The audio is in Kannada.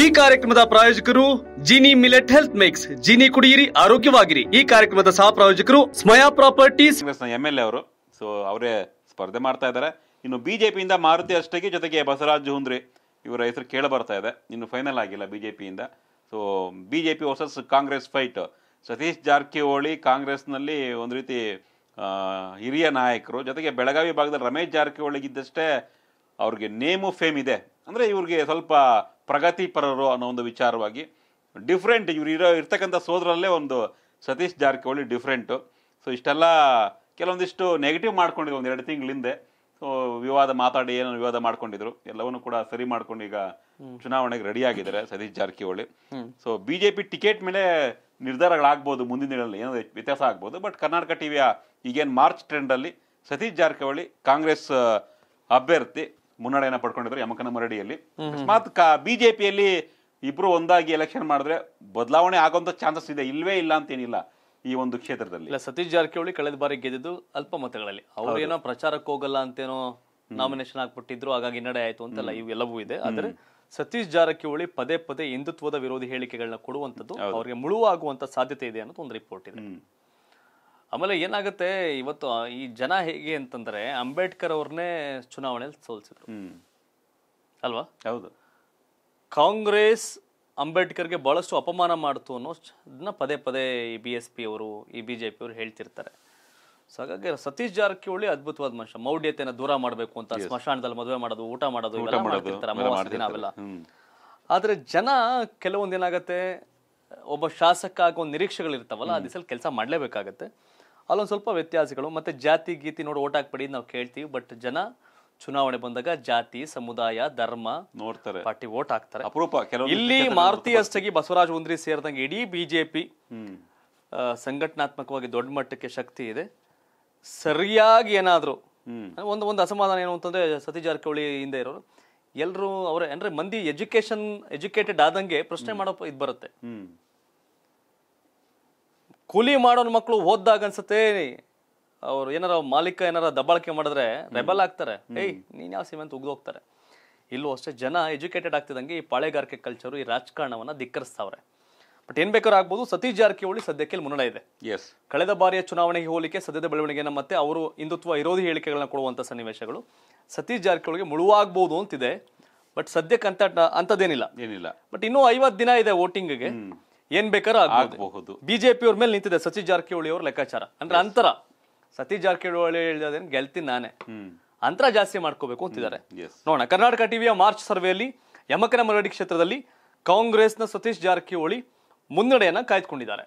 ಈ ಕಾರ್ಯಕ್ರಮದ ಪ್ರಾಯೋಜಕರು Jini millet health mix Jini ಕುಡಿಯಿರಿ ಆರೋಗ್ಯವಾಗಿರಿ ಈ ಕಾರ್ಯಕ್ರಮದ ಸಹ ಪ್ರಾಯೋಜಕರು ಸ್ಮಯಾ ಪ್ರಾಪರ್ಟೀಸ್ ಎಂ ಎಲ್ ಎ ಅವರು ಸೊ ಅವರೇ ಸ್ಪರ್ಧೆ ಮಾಡ್ತಾ ಇದ್ದಾರೆ ಇನ್ನು ಬಿಜೆಪಿಯಿಂದ ಮಾರುತಿ ಅಷ್ಟಕ್ಕೆ ಜೊತೆಗೆ ಬಸವರಾಜ್ ಹುಂದ್ರಿ ಇವರ ಹೆಸರು ಕೇಳ ಬರ್ತಾ ಇದೆ ಇನ್ನು ಫೈನಲ್ ಆಗಿಲ್ಲ ಬಿಜೆಪಿಯಿಂದ so BJP versus Congress fight Satish Jarkiholi ಕಾಂಗ್ರೆಸ್ನಲ್ಲಿ ಒಂದು ರೀತಿ ಹಿರಿಯ ನಾಯಕರು ಜೊತೆಗೆ ಬೆಳಗಾವಿ ಭಾಗದಲ್ಲಿ ರಮೇಶ್ ಜಾರಕಿಹೊಳಿಗಿದ್ದಷ್ಟೇ ಅವ್ರಿಗೆ ನೇಮು ಫೇಮ್ ಇದೆ ಅಂದರೆ ಇವ್ರಿಗೆ ಸ್ವಲ್ಪ ಪ್ರಗತಿಪರರು ಅನ್ನೋ ಒಂದು ವಿಚಾರವಾಗಿ ಡಿಫ್ರೆಂಟ್ ಇವರು ಇರೋ ಇರ್ತಕ್ಕಂಥ ಸೋದರಲ್ಲೇ ಒಂದು ಸತೀಶ್ ಜಾರಕಿಹೊಳಿ ಡಿಫ್ರೆಂಟು ಸೊ ಇಷ್ಟೆಲ್ಲ ಕೆಲವೊಂದಿಷ್ಟು ನೆಗೆಟಿವ್ ಮಾಡ್ಕೊಂಡಿದ್ರು ಒಂದು ಎರಡು ತಿಂಗಳ ಹಿಂದೆ ಸೊ ವಿವಾದ ಮಾತಾಡಿ ಏನೋ ವಿವಾದ ಮಾಡ್ಕೊಂಡಿದ್ರು ಎಲ್ಲವನ್ನು ಕೂಡ ಸರಿ ಮಾಡ್ಕೊಂಡು ಈಗ ಚುನಾವಣೆಗೆ ರೆಡಿ ಆಗಿದ್ದಾರೆ Satish Jarkiholi so BJP ticket ಮೇಲೆ ನಿರ್ಧಾರಗಳಾಗ್ಬೋದು ಮುಂದಿನ ದಿನಗಳಲ್ಲಿ ಏನೋ ವ್ಯತ್ಯಾಸ ಆಗ್ಬೋದು ಬಟ್ ಕರ್ನಾಟಕ ವಿಯ ಈಗೇನು ಮಾರ್ಚ್ ಟ್ರೆಂಡಲ್ಲಿ ಸತೀಶ್ ಜಾರಕಿಹೊಳಿ ಕಾಂಗ್ರೆಸ್ ಅಭ್ಯರ್ಥಿ ಮುನ್ನಡೆಯನ್ನ ಪಡ್ಕೊಂಡಿದ್ರು ಯಮಕನ ಮರಡಿಯಲ್ಲಿ ಅಕಸ್ಮಾತ್ ಬಿಜೆಪಿಯಲ್ಲಿ ಇಬ್ರು ಒಂದಾಗಿ ಎಲೆಕ್ಷನ್ ಮಾಡಿದ್ರೆ ಬದಲಾವಣೆ ಆಗೋಂತ ಚಾನ್ಸಸ್ ಇದೆ ಇಲ್ವೇ ಇಲ್ಲ ಏನಿಲ್ಲ ಈ ಒಂದು ಕ್ಷೇತ್ರದಲ್ಲಿ ಇಲ್ಲ ಸತೀಶ್ ಜಾರಕಿಹೊಳಿ ಕಳೆದ ಬಾರಿ ಗೆದ್ದಿದ್ದು ಅಲ್ಪ ಮತಗಳಲ್ಲಿ ಅವ್ರೇನೋ ಪ್ರಚಾರಕ್ಕೆ ಹೋಗಲ್ಲ ಅಂತೇನೋ ನಾಮಿನೇಷನ್ ಹಾಕ್ಬಿಟ್ಟಿದ್ರು ಹಾಗಾಗಿ ಹಿನ್ನಡೆ ಆಯ್ತು ಅಂತೆಲ್ಲ ಇವೆಲ್ಲವೂ ಇದೆ ಆದ್ರೆ ಸತೀಶ್ ಜಾರಕಿಹೊಳಿ ಪದೇ ಪದೇ ಹಿಂದುತ್ವದ ವಿರೋಧಿ ಹೇಳಿಕೆಗಳನ್ನ ಕೊಡುವಂತದ್ದು ಅವರಿಗೆ ಮುಳುವಾಗುವಂತ ಸಾಧ್ಯತೆ ಇದೆ ಅನ್ನೋದು ಒಂದು ರಿಪೋರ್ಟ್ ಇದೆ ಆಮೇಲೆ ಏನಾಗುತ್ತೆ ಇವತ್ತು ಈ ಜನ ಹೇಗೆ ಅಂತಂದ್ರೆ ಅಂಬೇಡ್ಕರ್ ಅವ್ರನ್ನೇ ಚುನಾವಣೆಯಲ್ಲಿ ಸೋಲಿಸಿದ್ರು ಅಲ್ವಾ ಹೌದು ಕಾಂಗ್ರೆಸ್ ಅಂಬೇಡ್ಕರ್ಗೆ ಬಹಳಷ್ಟು ಅಪಮಾನ ಮಾಡ್ತು ಅನ್ನೋ ಅದನ್ನ ಪದೇ ಪದೇ ಈ ಬಿ ಎಸ್ ಪಿ ಅವರು ಈ ಬಿಜೆಪಿ ಅವರು ಹೇಳ್ತಿರ್ತಾರೆ ಸೊ ಹಾಗಾಗಿ ಸತೀಶ್ ಜಾರಕಿಹೊಳಿ ಅದ್ಭುತವಾದ ಮನುಷ್ಯ ಮೌಢ್ಯತೆನ ದೂರ ಮಾಡಬೇಕು ಅಂತ ಸ್ಮಶಾನದಲ್ಲಿ ಮದುವೆ ಮಾಡೋದು ಊಟ ಮಾಡೋದು ದಿನ ಅವೆಲ್ಲ ಆದ್ರೆ ಜನ ಕೆಲವೊಂದು ಒಬ್ಬ ಶಾಸಕ ಆಗೋ ನಿರೀಕ್ಷೆಗಳಿರ್ತಾವಲ್ಲ ಆ ದಿಸಲ್ಲಿ ಕೆಲಸ ಮಾಡಲೇಬೇಕಾಗತ್ತೆ ಅಲ್ಲೊಂದು ಸ್ವಲ್ಪ ವ್ಯತ್ಯಾಸಗಳು ಮತ್ತೆ ಜಾತಿ ಗೀತಿ ನೋಡಿ ಓಟ್ ಹಾಕ್ಬೇಡಿ ನಾವು ಕೇಳ್ತೀವಿ ಬಟ್ ಜನ ಚುನಾವಣೆ ಬಂದಾಗ ಜಾತಿ ಸಮುದಾಯ ಧರ್ಮ ನೋಡ್ತಾರೆ ಪಾರ್ಟಿ ಓಟ್ ಹಾಕ್ತಾರೆ ಅಪರೂಪ ಇಲ್ಲಿ ಮಾರುತಿ ಅಷ್ಟಗಿ ಬಸವರಾಜ ಉಂದ್ರಿ ಸೇರಿದಂಗೆ ಇಡೀ ಬಿಜೆಪಿ ಸಂಘಟನಾತ್ಮಕವಾಗಿ ದೊಡ್ಡ ಮಟ್ಟಕ್ಕೆ ಶಕ್ತಿ ಇದೆ ಸರಿಯಾಗಿ ಏನಾದರೂ ಒಂದು ಒಂದು ಅಸಮಾಧಾನ ಏನು ಅಂತಂದ್ರೆ ಸತೀಶ್ ಜಾರಕಿಹೊಳಿ ಹಿಂದೆ ಇರೋರು ಎಲ್ಲರೂ ಅವ್ರ ಅಂದ್ರೆ ಮಂದಿ ಎಜುಕೇಶನ್ ಎಜುಕೇಟೆಡ್ ಆದಂಗೆ ಪ್ರಶ್ನೆ ಮಾಡೋ ಇದ್ ಬರುತ್ತೆ ಕೂಲಿ ಮಾಡೋನ್ ಮಕ್ಕಳು ಓದ್ದಾಗ ಅನ್ಸುತ್ತೆ ಅವ್ರು ಏನಾರ ಮಾಲೀಕ ಏನಾರ ದಬ್ಬಾಳಿಕೆ ಮಾಡಿದ್ರೆ ರೆಬಲ್ ಆಗ್ತಾರೆ ಏಯ್ ನೀನ್ ಯಾವ ಸೀಮೆ ಅಂತ ಹೋಗ್ತಾರೆ ಇಲ್ಲೂ ಅಷ್ಟೇ ಜನ ಎಜುಕೇಟೆಡ್ ಆಗ್ತಿದಂಗೆ ಈ ಪಾಳೆಗಾರಿಕೆ ಕಲ್ಚರು ಈ ರಾಜಕಾರಣವನ್ನ ಧಿಕ್ಕರಿಸ್ತಾವ್ರೆ ಬಟ್ ಏನ್ ಬೇಕಾದ್ರೂ ಆಗ್ಬೋದು ಸತೀಶ್ ಜಾರಕಿಹೊಳಿ ಸದ್ಯಕ್ಕೆ ಮುನ್ನಡೆ ಇದೆ ಎಸ್ ಕಳೆದ ಬಾರಿಯ ಚುನಾವಣೆಗೆ ಹೋಲಿಕೆ ಸದ್ಯದ ಬೆಳವಣಿಗೆನ ಮತ್ತೆ ಅವರು ಹಿಂದುತ್ವ ವಿರೋಧಿ ಹೇಳಿಕೆಗಳನ್ನ ಕೊಡುವಂತ ಸನ್ನಿವೇಶಗಳು ಸತೀಶ್ ಜಾರಕಿಹೊಳಿಗೆ ಮುಳುವಾಗ್ಬೋದು ಅಂತಿದೆ ಬಟ್ ಸದ್ಯಕ್ಕೆ ಅಂತ ಅಂತದೇನಿಲ್ಲ ಏನಿಲ್ಲ ಬಟ್ ಇನ್ನೂ ಐವತ್ತು ದಿನ ಇದೆ ವೋಟಿಂಗ್ಗೆ ಏನ್ ಬೇಕಾದ್ರೂ ಆಗಬಹುದು ಬಿಜೆಪಿ ಅವ್ರ ಮೇಲೆ ನಿಂತಿದೆ ಸತೀಶ್ ಜಾರಕಿಹೊಳಿ ಅವ್ರ ಲೆಕ್ಕಾಚಾರ ಅಂದ್ರೆ ಅಂತರ ಸತೀಶ್ ಜಾರಕಿಹೊಳಿ ಹೇಳಿದ್ರೆ ಗೆಲ್ತೀನಿ ನಾನೇ ಅಂತರ ಜಾಸ್ತಿ ಮಾಡ್ಕೋಬೇಕು ಅಂತಿದ್ದಾರೆ ನೋಡೋಣ ಕರ್ನಾಟಕ ಟಿವಿಯ ಮಾರ್ಚ್ ಸರ್ವೆಯಲ್ಲಿ ಯಮಕನ ಮರಡಿ ಕ್ಷೇತ್ರದಲ್ಲಿ ಕಾಂಗ್ರೆಸ್ನ ಸತೀಶ್ ಜಾರಕಿಹೊಳಿ ಮುನ್ನಡೆಯನ್ನ ಕಾಯ್ದುಕೊಂಡಿದ್ದಾರೆ